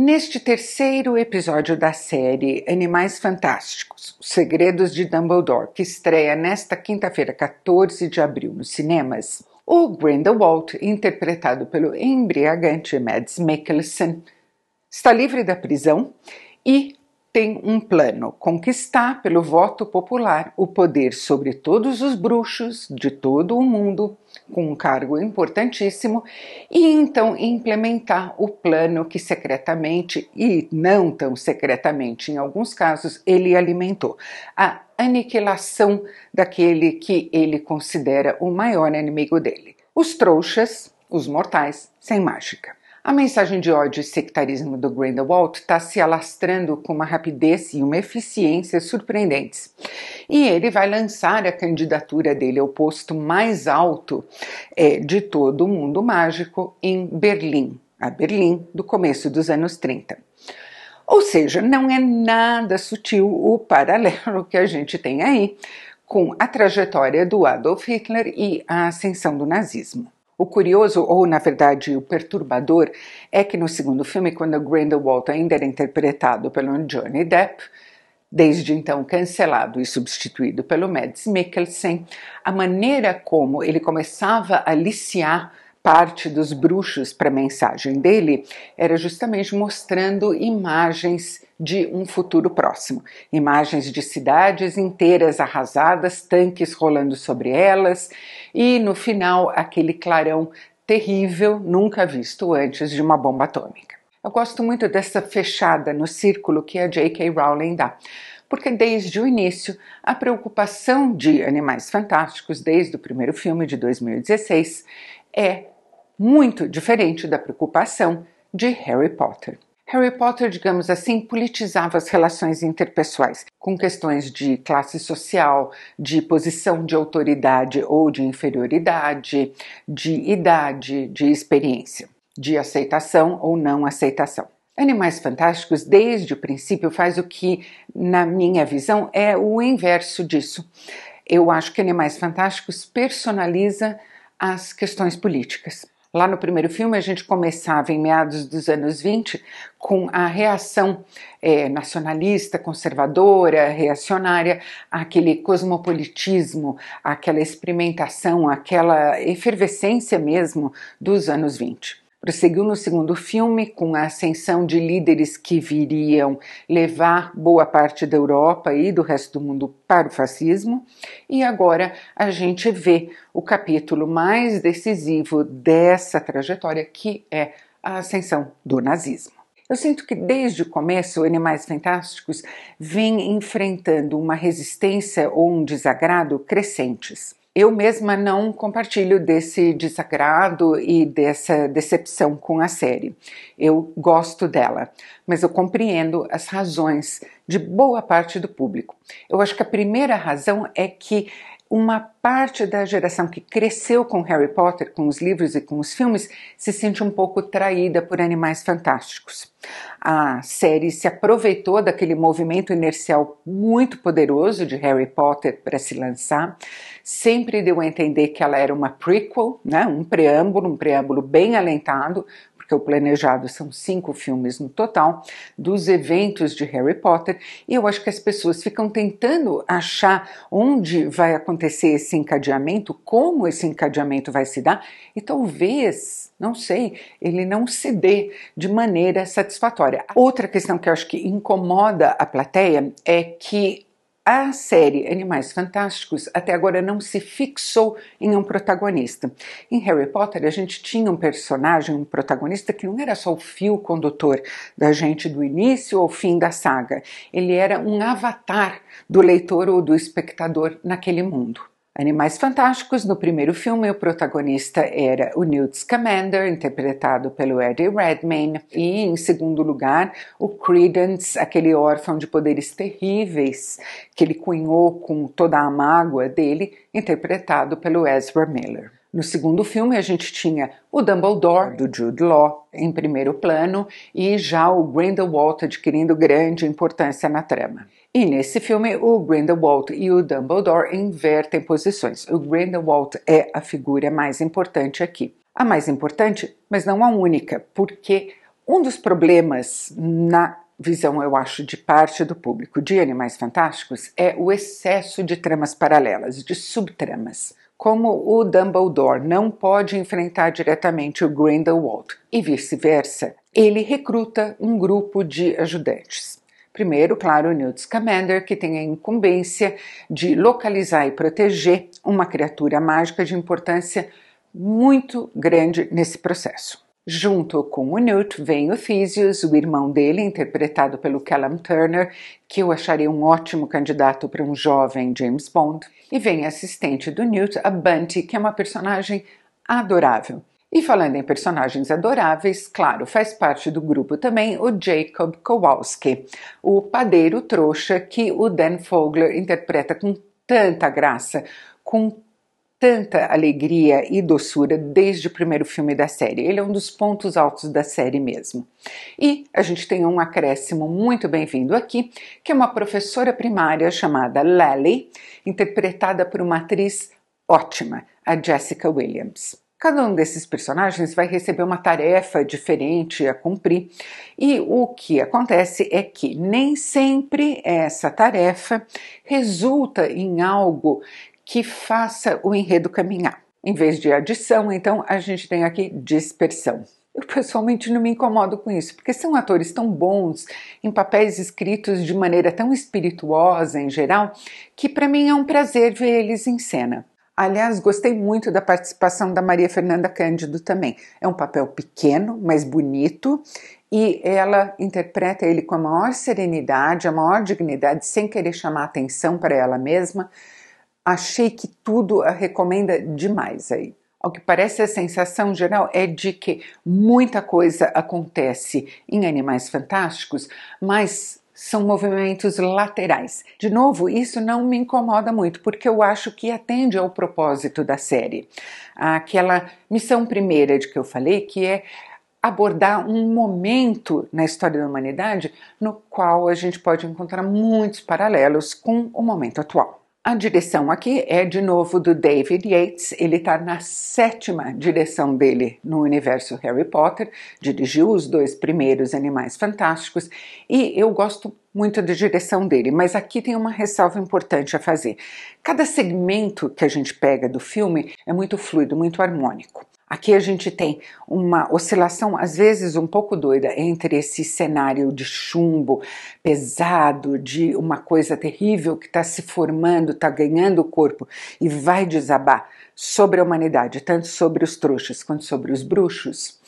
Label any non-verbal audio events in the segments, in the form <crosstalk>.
Neste terceiro episódio da série Animais Fantásticos, Os Segredos de Dumbledore, que estreia nesta quinta-feira, 14 de abril, nos cinemas, o Grindelwald, interpretado pelo embriagante Mads Mikkelsen, está livre da prisão e tem um plano: conquistar pelo voto popular o poder sobre todos os bruxos de todo o mundo, com um cargo importantíssimo, e então implementar o plano que secretamente e não tão secretamente, em alguns casos, ele alimentou. A aniquilação daquele que ele considera o maior inimigo dele. Os trouxas, os mortais, sem mágica. A mensagem de ódio e sectarismo do Grindelwald está se alastrando com uma rapidez e uma eficiência surpreendentes. E ele vai lançar a candidatura dele ao posto mais alto é, de todo o mundo mágico em Berlim, a Berlim do começo dos anos 30. Ou seja, não é nada sutil o paralelo que a gente tem aí com a trajetória do Adolf Hitler e a ascensão do nazismo. O curioso, ou na verdade o perturbador, é que no segundo filme, quando Grindelwald ainda era interpretado pelo Johnny Depp, desde então cancelado e substituído pelo Mads Mikkelsen, a maneira como ele começava a liciar parte dos bruxos para a mensagem dele era justamente mostrando imagens de um futuro próximo. Imagens de cidades inteiras arrasadas, tanques rolando sobre elas e no final aquele clarão terrível nunca visto antes de uma bomba atômica. Eu gosto muito dessa fechada no círculo que a J.K. Rowling dá, porque desde o início a preocupação de Animais Fantásticos, desde o primeiro filme de 2016, é muito diferente da preocupação de Harry Potter. Harry Potter, digamos assim, politizava as relações interpessoais, com questões de classe social, de posição de autoridade ou de inferioridade, de idade, de experiência, de aceitação ou não aceitação. Animais Fantásticos, desde o princípio, faz o que, na minha visão, é o inverso disso. Eu acho que Animais Fantásticos personaliza as questões políticas. Lá no primeiro filme, a gente começava em meados dos anos 20 com a reação é, nacionalista, conservadora, reacionária, aquele cosmopolitismo, aquela experimentação, aquela efervescência mesmo dos anos 20. Prosseguiu no segundo filme com a ascensão de líderes que viriam levar boa parte da Europa e do resto do mundo para o fascismo. E agora a gente vê o capítulo mais decisivo dessa trajetória, que é a ascensão do nazismo. Eu sinto que desde o começo, Animais Fantásticos vem enfrentando uma resistência ou um desagrado crescentes. Eu mesma não compartilho desse desagrado e dessa decepção com a série. Eu gosto dela, mas eu compreendo as razões de boa parte do público. Eu acho que a primeira razão é que uma parte da geração que cresceu com Harry Potter, com os livros e com os filmes, se sente um pouco traída por Animais Fantásticos. A série se aproveitou daquele movimento inercial muito poderoso de Harry Potter para se lançar sempre deu a entender que ela era uma prequel, né, um preâmbulo, um preâmbulo bem alentado, porque o planejado são cinco filmes no total, dos eventos de Harry Potter, e eu acho que as pessoas ficam tentando achar onde vai acontecer esse encadeamento, como esse encadeamento vai se dar, e talvez, não sei, ele não se dê de maneira satisfatória. Outra questão que eu acho que incomoda a plateia é que a série Animais Fantásticos até agora não se fixou em um protagonista. Em Harry Potter, a gente tinha um personagem, um protagonista que não era só o fio condutor da gente do início ao fim da saga, ele era um avatar do leitor ou do espectador naquele mundo. Animais Fantásticos, no primeiro filme, o protagonista era o Newt Scamander, interpretado pelo Eddie Redmayne, e em segundo lugar, o Credence, aquele órfão de poderes terríveis que ele cunhou com toda a mágoa dele, interpretado pelo Ezra Miller. No segundo filme, a gente tinha o Dumbledore, do Jude Law, em primeiro plano, e já o Grindelwald adquirindo grande importância na trama. E nesse filme, o Grindelwald e o Dumbledore invertem posições. O Grindelwald é a figura mais importante aqui. A mais importante, mas não a única, porque um dos problemas na visão, eu acho, de parte do público de Animais Fantásticos é o excesso de tramas paralelas, de subtramas. Como o Dumbledore não pode enfrentar diretamente o Grindelwald e vice-versa, ele recruta um grupo de ajudantes. Primeiro, claro, o Newt Scamander, que tem a incumbência de localizar e proteger uma criatura mágica de importância muito grande nesse processo. Junto com o Newt vem o Theseus, o irmão dele, interpretado pelo Callum Turner, que eu acharia um ótimo candidato para um jovem James Bond. E vem a assistente do Newt, a Bunty, que é uma personagem adorável. E falando em personagens adoráveis, claro, faz parte do grupo também o Jacob Kowalski, o padeiro trouxa que o Dan Fogler interpreta com tanta graça, com tanta alegria e doçura desde o primeiro filme da série. Ele é um dos pontos altos da série mesmo. E a gente tem um acréscimo muito bem-vindo aqui, que é uma professora primária chamada Lally, interpretada por uma atriz ótima, a Jessica Williams. Cada um desses personagens vai receber uma tarefa diferente a cumprir, e o que acontece é que nem sempre essa tarefa resulta em algo que faça o enredo caminhar. Em vez de adição, então a gente tem aqui dispersão. Eu pessoalmente não me incomodo com isso, porque são atores tão bons em papéis escritos de maneira tão espirituosa em geral, que para mim é um prazer ver eles em cena. Aliás, gostei muito da participação da Maria Fernanda Cândido também. É um papel pequeno, mas bonito, e ela interpreta ele com a maior serenidade, a maior dignidade, sem querer chamar atenção para ela mesma. Achei que tudo a recomenda demais aí. Ao que parece, a sensação geral é de que muita coisa acontece em Animais Fantásticos, mas são movimentos laterais. De novo, isso não me incomoda muito, porque eu acho que atende ao propósito da série. Aquela missão primeira de que eu falei, que é abordar um momento na história da humanidade no qual a gente pode encontrar muitos paralelos com o momento atual. A direção aqui é de novo do David Yates, ele está na sétima direção dele no universo Harry Potter, dirigiu os dois primeiros Animais Fantásticos e eu gosto muito da direção dele, mas aqui tem uma ressalva importante a fazer. Cada segmento que a gente pega do filme é muito fluido, muito harmônico. Aqui a gente tem uma oscilação, às vezes um pouco doida, entre esse cenário de chumbo pesado, de uma coisa terrível que está se formando, está ganhando o corpo e vai desabar sobre a humanidade, tanto sobre os trouxas quanto sobre os bruxos,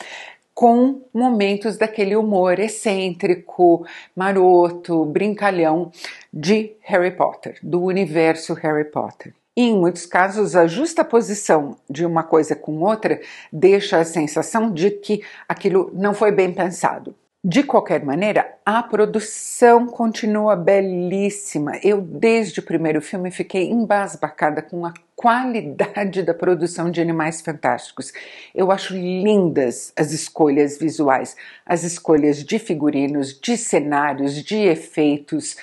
com momentos daquele humor excêntrico, maroto, brincalhão de Harry Potter, do universo Harry Potter. E em muitos casos, a justaposição de uma coisa com outra deixa a sensação de que aquilo não foi bem pensado. De qualquer maneira, a produção continua belíssima. Eu, desde o primeiro filme, fiquei embasbacada com a qualidade da produção de Animais Fantásticos. Eu acho lindas as escolhas visuais, as escolhas de figurinos, de cenários, de efeitos.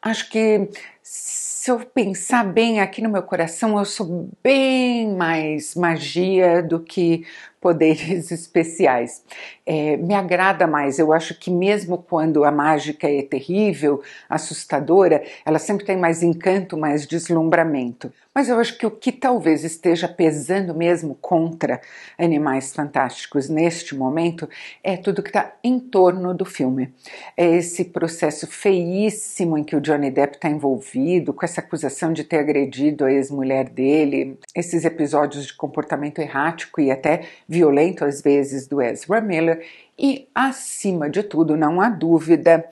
Acho que se eu pensar bem aqui no meu coração, eu sou bem mais magia do que poderes <laughs> especiais. É, me agrada mais, eu acho que mesmo quando a mágica é terrível, assustadora, ela sempre tem mais encanto, mais deslumbramento. Mas eu acho que o que talvez esteja pesando mesmo contra Animais Fantásticos neste momento é tudo que está em torno do filme. É esse processo feiíssimo em que o Johnny Depp está envolvido, com essa acusação de ter agredido a ex-mulher dele, esses episódios de comportamento errático e até violento às vezes do Ezra Miller e, acima de tudo, não há dúvida,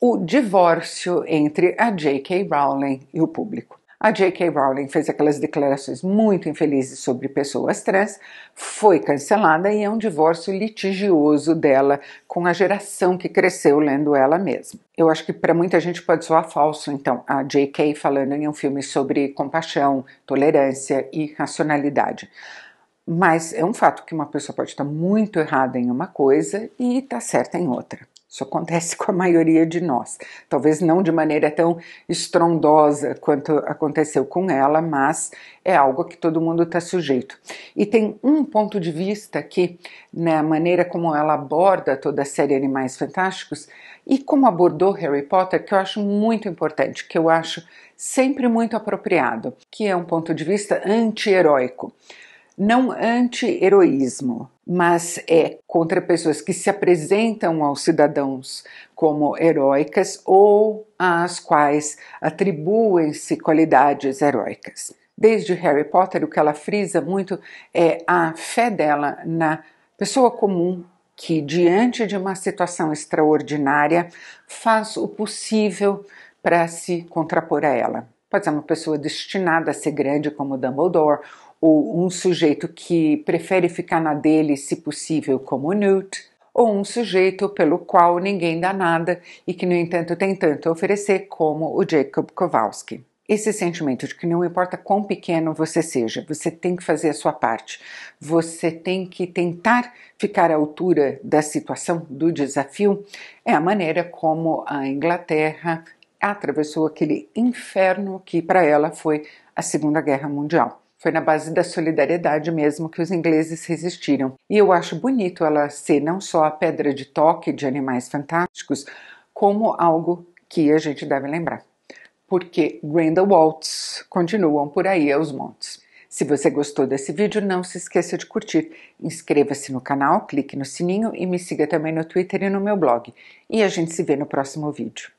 o divórcio entre a J.K. Rowling e o público. A J.K. Rowling fez aquelas declarações muito infelizes sobre pessoas trans, foi cancelada e é um divórcio litigioso dela com a geração que cresceu lendo ela mesma. Eu acho que para muita gente pode soar falso, então, a J.K. falando em um filme sobre compaixão, tolerância e racionalidade. Mas é um fato que uma pessoa pode estar muito errada em uma coisa e estar tá certa em outra. Isso acontece <laughs> com a maioria de nós. Talvez não de maneira tão estrondosa quanto aconteceu com ela, mas é algo que todo mundo está sujeito. E tem um ponto de vista que, na né, maneira como ela aborda toda a série Animais Fantásticos e como abordou Harry Potter, que eu acho muito importante, que eu acho sempre muito apropriado, que é um ponto de vista anti-heróico não anti-heroísmo, mas é contra pessoas que se apresentam aos cidadãos como heróicas ou às quais atribuem-se qualidades heróicas. Desde Harry Potter, o que ela frisa muito é a fé dela na pessoa comum que, diante de uma situação extraordinária, faz o possível para se contrapor a ela. Pode ser uma pessoa destinada a ser grande, como Dumbledore, ou um sujeito que prefere ficar na dele, se possível, como Newt, ou um sujeito pelo qual ninguém dá nada e que, no entanto, tem tanto a oferecer como o Jacob Kowalski. Esse sentimento de que não importa quão pequeno você seja, você tem que fazer a sua parte, você tem que tentar ficar à altura da situação, do desafio, é a maneira como a Inglaterra atravessou aquele inferno que para ela foi a Segunda Guerra Mundial. Foi na base da solidariedade mesmo que os ingleses resistiram. E eu acho bonito ela ser não só a pedra de toque de animais fantásticos, como algo que a gente deve lembrar. Porque Grindelwalds continuam por aí aos montes. Se você gostou desse vídeo, não se esqueça de curtir. Inscreva-se no canal, clique no sininho e me siga também no Twitter e no meu blog. E a gente se vê no próximo vídeo.